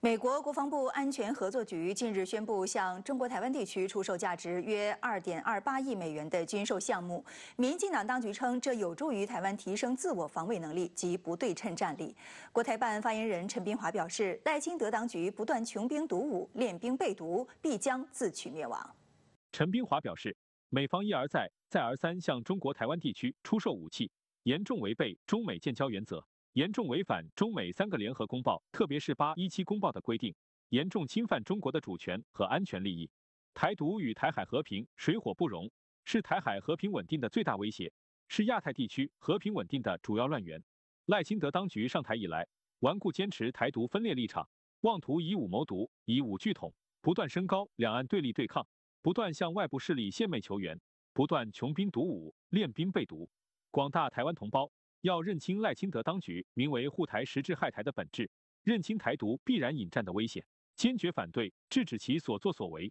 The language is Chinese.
美国国防部安全合作局近日宣布向中国台湾地区出售价值约二点二八亿美元的军售项目。民进党当局称，这有助于台湾提升自我防卫能力及不对称战力。国台办发言人陈斌华表示，赖清德当局不断穷兵黩武、练兵备毒，必将自取灭亡。陈斌华表示，美方一而再、再而三向中国台湾地区出售武器，严重违背中美建交原则。严重违反中美三个联合公报，特别是八一七公报的规定，严重侵犯中国的主权和安全利益。台独与台海和平水火不容，是台海和平稳定的最大威胁，是亚太地区和平稳定的主要乱源。赖清德当局上台以来，顽固坚持台独分裂立场，妄图以武谋独，以武拒统，不断升高两岸对立对抗，不断向外部势力献媚求援，不断穷兵黩武，练兵备毒。广大台湾同胞。要认清赖清德当局名为护台，实质害台的本质，认清台独必然引战的危险，坚决反对，制止其所作所为。